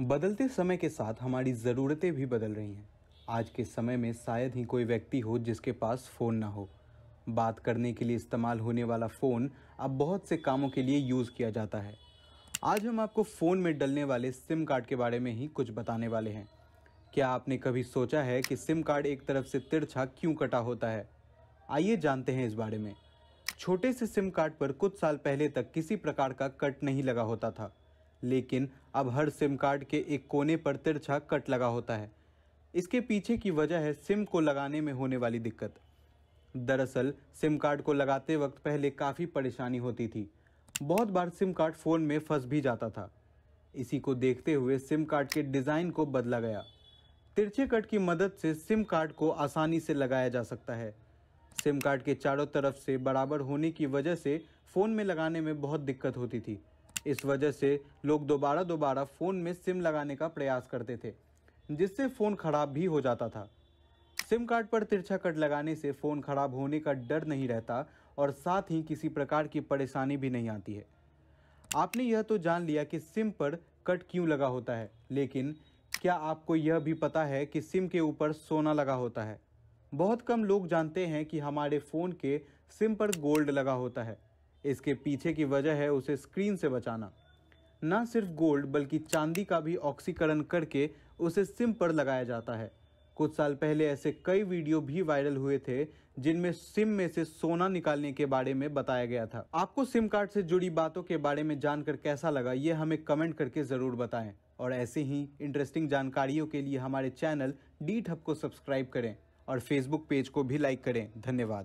बदलते समय के साथ हमारी ज़रूरतें भी बदल रही हैं आज के समय में शायद ही कोई व्यक्ति हो जिसके पास फ़ोन ना हो बात करने के लिए इस्तेमाल होने वाला फ़ोन अब बहुत से कामों के लिए यूज़ किया जाता है आज हम आपको फ़ोन में डलने वाले सिम कार्ड के बारे में ही कुछ बताने वाले हैं क्या आपने कभी सोचा है कि सिम कार्ड एक तरफ से तिरछा क्यों कटा होता है आइए जानते हैं इस बारे में छोटे से सिम कार्ड पर कुछ साल पहले तक किसी प्रकार का कट नहीं लगा होता था लेकिन अब हर सिम कार्ड के एक कोने पर तिरछा कट लगा होता है इसके पीछे की वजह है सिम को लगाने में होने वाली दिक्कत दरअसल सिम कार्ड को लगाते वक्त पहले काफ़ी परेशानी होती थी बहुत बार सिम कार्ड फ़ोन में फंस भी जाता था इसी को देखते हुए सिम कार्ड के डिज़ाइन को बदला गया तिरछे कट की मदद से सिम कार्ड को आसानी से लगाया जा सकता है सिम कार्ड के चारों तरफ से बराबर होने की वजह से फ़ोन में लगाने में बहुत दिक्कत होती थी इस वजह से लोग दोबारा दोबारा फ़ोन में सिम लगाने का प्रयास करते थे जिससे फ़ोन खराब भी हो जाता था सिम कार्ड पर तिरछा कट लगाने से फ़ोन खराब होने का डर नहीं रहता और साथ ही किसी प्रकार की परेशानी भी नहीं आती है आपने यह तो जान लिया कि सिम पर कट क्यों लगा होता है लेकिन क्या आपको यह भी पता है कि सिम के ऊपर सोना लगा होता है बहुत कम लोग जानते हैं कि हमारे फ़ोन के सिम पर गोल्ड लगा होता है इसके पीछे की वजह है उसे स्क्रीन से बचाना न सिर्फ गोल्ड बल्कि चांदी का भी ऑक्सीकरण करके उसे सिम पर लगाया जाता है कुछ साल पहले ऐसे कई वीडियो भी वायरल हुए थे जिनमें सिम में से सोना निकालने के बारे में बताया गया था आपको सिम कार्ड से जुड़ी बातों के बारे में जानकर कैसा लगा ये हमें कमेंट करके ज़रूर बताएं और ऐसे ही इंटरेस्टिंग जानकारियों के लिए हमारे चैनल डी ठप को सब्सक्राइब करें और फेसबुक पेज को भी लाइक करें धन्यवाद